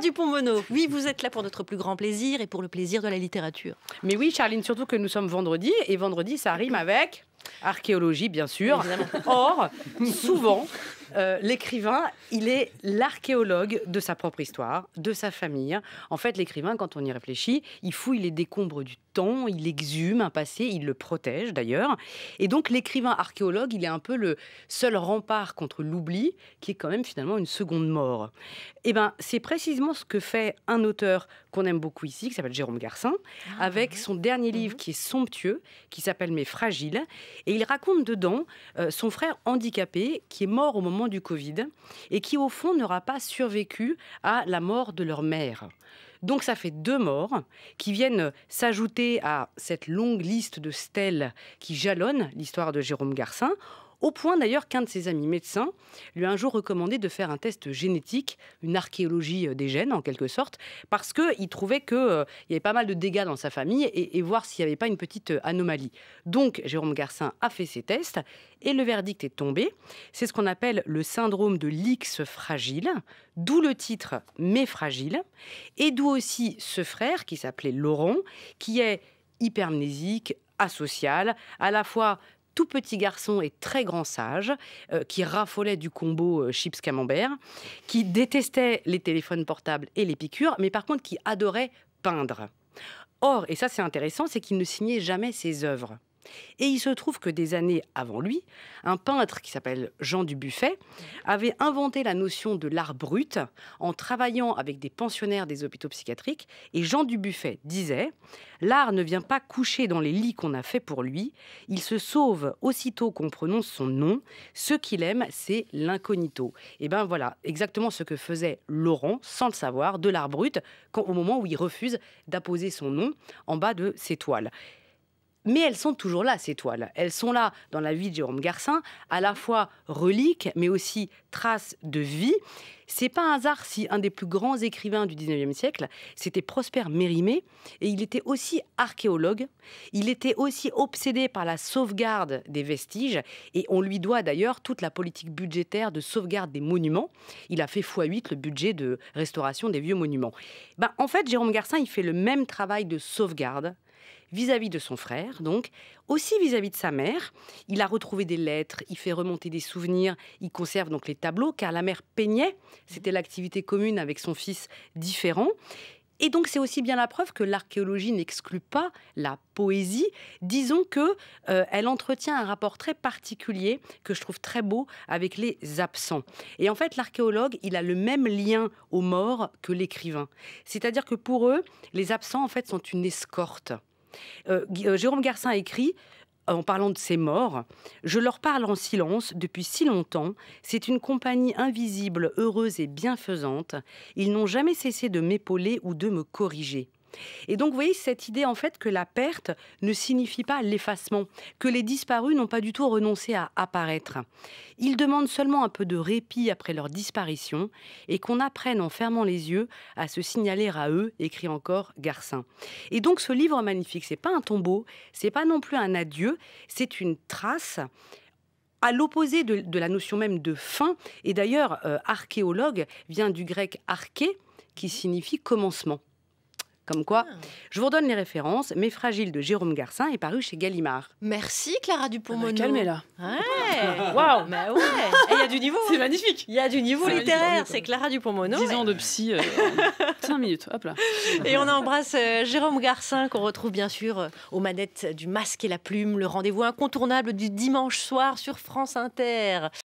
Du Dupont-Mono, oui, vous êtes là pour notre plus grand plaisir et pour le plaisir de la littérature. Mais oui, Charline, surtout que nous sommes vendredi, et vendredi, ça rime avec archéologie, bien sûr. Or, souvent, euh, l'écrivain, il est l'archéologue de sa propre histoire, de sa famille. En fait, l'écrivain, quand on y réfléchit, il fouille les décombres du temps, il exhume un passé, il le protège d'ailleurs. Et donc, l'écrivain archéologue, il est un peu le seul rempart contre l'oubli, qui est quand même finalement une seconde mort. Et eh ben, c'est précisément ce que fait un auteur qu'on aime beaucoup ici, qui s'appelle Jérôme Garcin, ah, avec son dernier mhm. livre qui est somptueux, qui s'appelle Mais fragile. Et il raconte dedans euh, son frère handicapé, qui est mort au moment du Covid, et qui au fond n'aura pas survécu à la mort de leur mère. Donc ça fait deux morts qui viennent s'ajouter à cette longue liste de stèles qui jalonnent l'histoire de Jérôme Garcin au point d'ailleurs qu'un de ses amis médecins lui a un jour recommandé de faire un test génétique, une archéologie euh, des gènes en quelque sorte, parce qu'il trouvait qu'il euh, il y avait pas mal de dégâts dans sa famille et, et voir s'il n'y avait pas une petite euh, anomalie. Donc Jérôme Garcin a fait ses tests et le verdict est tombé. C'est ce qu'on appelle le syndrome de l'X fragile, d'où le titre Mais fragile, et d'où aussi ce frère qui s'appelait Laurent, qui est hypermnésique, asocial, à la fois tout petit garçon et très grand sage, euh, qui raffolait du combo euh, chips camembert, qui détestait les téléphones portables et les piqûres, mais par contre qui adorait peindre. Or, et ça c'est intéressant, c'est qu'il ne signait jamais ses œuvres. Et il se trouve que des années avant lui, un peintre qui s'appelle Jean Dubuffet avait inventé la notion de l'art brut en travaillant avec des pensionnaires des hôpitaux psychiatriques. Et Jean Dubuffet disait L'art ne vient pas coucher dans les lits qu'on a fait pour lui, il se sauve aussitôt qu'on prononce son nom. Ce qu'il aime, c'est l'incognito. Et bien voilà, exactement ce que faisait Laurent, sans le savoir, de l'art brut, au moment où il refuse d'apposer son nom en bas de ses toiles mais elles sont toujours là, ces toiles. Elles sont là dans la vie de Jérôme Garcin, à la fois relique, mais aussi trace de vie. C'est pas un hasard si un des plus grands écrivains du XIXe siècle, c'était Prosper Mérimée, et il était aussi archéologue, il était aussi obsédé par la sauvegarde des vestiges, et on lui doit d'ailleurs toute la politique budgétaire de sauvegarde des monuments. Il a fait x8 le budget de restauration des vieux monuments. Ben, en fait, Jérôme Garcin, il fait le même travail de sauvegarde vis-à-vis de son frère, donc, aussi vis-à-vis de sa mère. Il a retrouvé des lettres, il fait remonter des souvenirs, il conserve donc les tableaux, car la mère peignait, c'était l'activité commune avec son fils différent. Et donc c'est aussi bien la preuve que l'archéologie n'exclut pas la poésie. Disons que euh, elle entretient un rapport très particulier que je trouve très beau avec les absents. Et en fait, l'archéologue, il a le même lien aux morts que l'écrivain. C'est-à-dire que pour eux, les absents en fait sont une escorte. Euh, euh, Jérôme Garcin écrit euh, en parlant de ces morts, je leur parle en silence depuis si longtemps, c'est une compagnie invisible, heureuse et bienfaisante, ils n'ont jamais cessé de m'épauler ou de me corriger. Et donc, vous voyez, cette idée en fait que la perte ne signifie pas l'effacement, que les disparus n'ont pas du tout renoncé à apparaître. Ils demandent seulement un peu de répit après leur disparition et qu'on apprenne en fermant les yeux à se signaler à eux, écrit encore Garcin. Et donc, ce livre magnifique, c'est pas un tombeau, c'est pas non plus un adieu, c'est une trace à l'opposé de, la notion même de fin. Et d'ailleurs, euh, archéologue vient du grec arché, qui signifie commencement. Comme quoi, ah. je vous redonne les références. Mais Fragile de Jérôme Garcin est paru chez Gallimard. Merci Clara Dupont-Mono. Ah bah, calmez-la. Ouais. Waouh. Bah il y a du niveau. C'est hein. magnifique. Il y a du niveau littéraire. C'est Clara Dupont-Mono. 10 ans de psy. 5 euh, minutes. Hop là. Et on embrasse euh, Jérôme Garcin qu'on retrouve bien sûr euh, aux manettes du Masque et la Plume, le rendez-vous incontournable du dimanche soir sur France Inter.